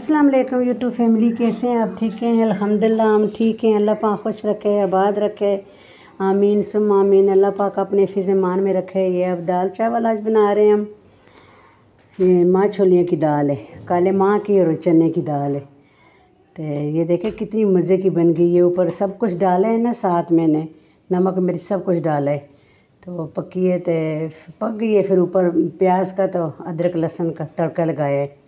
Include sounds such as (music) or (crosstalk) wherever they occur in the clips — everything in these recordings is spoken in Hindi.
अस्सलाम वालेकुम यूट्यूब फैमिली कैसे हैं आप ठीक हैं अल्हम्दुलिल्लाह हम ठीक हैं अल्लाह पाक खुश रखे आबाद रखे आमीन सुम आमीन अल्लाह पाक अपने फिजमान में रखे ये अब दाल चावल आज बना रहे हैं हम ये माँ छोलियों की दाल है काले माँ की और चने की दाल है तो ये देखें कितनी मज़े की बन गई है ऊपर सब कुछ डाला है ना साथ मैंने नमक मिर्च सब कुछ डाला है तो पकी है तो पक गई है फिर ऊपर प्याज का तो अदरक लहसुन का तड़का लगाया है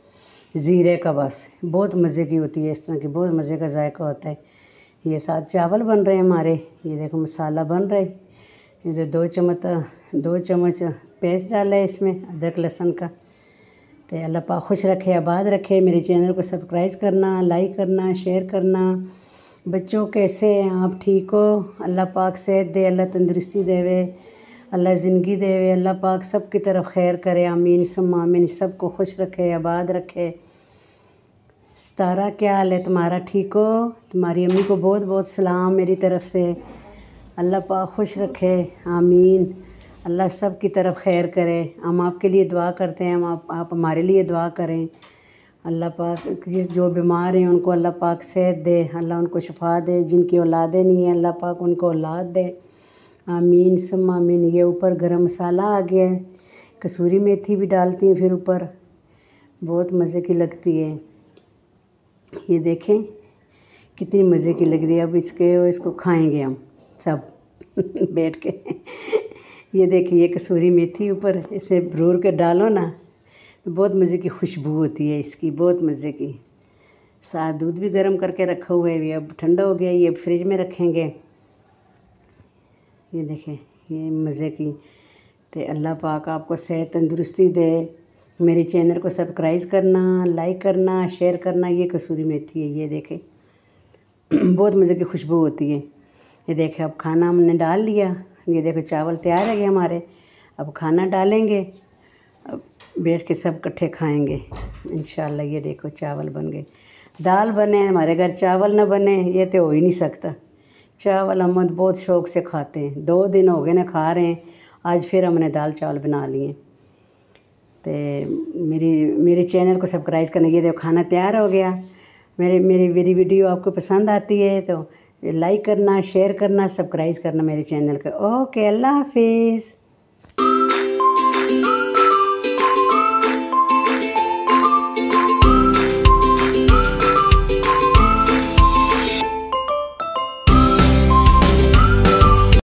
ज़ीरे का बस बहुत मज़े की होती है इस तरह की बहुत मज़े का जायका होता है ये साथ चावल बन रहे हैं हमारे ये देखो मसाला बन रहे इधर दो चम्मच दो चम्मच पेस्ट डाला है इसमें अदरक लहसुन का तो अल्लाह पा खुश रखे आबाद रखे मेरे चैनल को सब्सक्राइब करना लाइक करना शेयर करना बच्चों कैसे हैं आप ठीक हो अल्लाह पाक सेहत दे अल्लाह तंदुरुस्ती देवे अल्लाह ज़िंदगी दे अल्लाह पाक सब की तरफ खैर करे आमीन समीन सब को खुश रखे आबाद रखे सतारा क्या हाल है तुम्हारा ठीक हो तुम्हारी अम्मी को बहुत बहुत सलाम मेरी तरफ़ से अल्लाह पाक खुश रखे आमीन अल्लाह सब की तरफ खैर करे हम आपके लिए दुआ करते हैं हम आप, आप हमारे लिए दुआ करें अल्लाह पाक जिस जो बीमार हैं उनको अल्लाह पाक सेहत दे अल्लाह उनको शफा दे जिनकी औलादें नहीं हैं अल्लाह पाक उनको औलाद दे आमीन सम आमीन ये ऊपर गरम मसाला आ गया है कसूरी मेथी भी डालती हूँ फिर ऊपर बहुत मज़े की लगती है ये देखें कितनी मज़े की लग रही है अब इसके इसको खाएंगे हम सब (laughs) बैठ के ये देखें ये कसूरी मेथी ऊपर इसे भरूर के डालो ना तो बहुत मज़े की खुशबू होती है इसकी बहुत मज़े की साथ दूध भी गर्म करके रखा हुआ है अब ठंडा हो गया ये फ्रिज में रखेंगे ये देखें ये मज़े की तो अल्लाह पाक आपको सेहत तंदुरुस्ती दे मेरे चैनल को सब्सक्राइब करना लाइक करना शेयर करना ये कसूरी मेथी है ये देखें (clears throat) बहुत मज़े की खुशबू होती है ये देखें अब खाना हमने डाल लिया ये देखो चावल तैयार है हमारे अब खाना डालेंगे अब बैठ के सब इकट्ठे खाएंगे इन ये देखो चावल बन गए दाल बने हमारे घर चावल ना बने ये तो हो ही नहीं सकता चावल हम बहुत शौक़ से खाते हैं दो दिन हो गए ना खा रहे हैं आज फिर हमने दाल चावल बना लिए तो मेरी मेरे चैनल को सब्सक्राइब करने के लिए तो खाना तैयार हो गया मेरे मेरी मेरी वीडियो आपको पसंद आती है तो लाइक करना शेयर करना सब्सक्राइब करना मेरे चैनल को ओके अल्लाह हाफिज़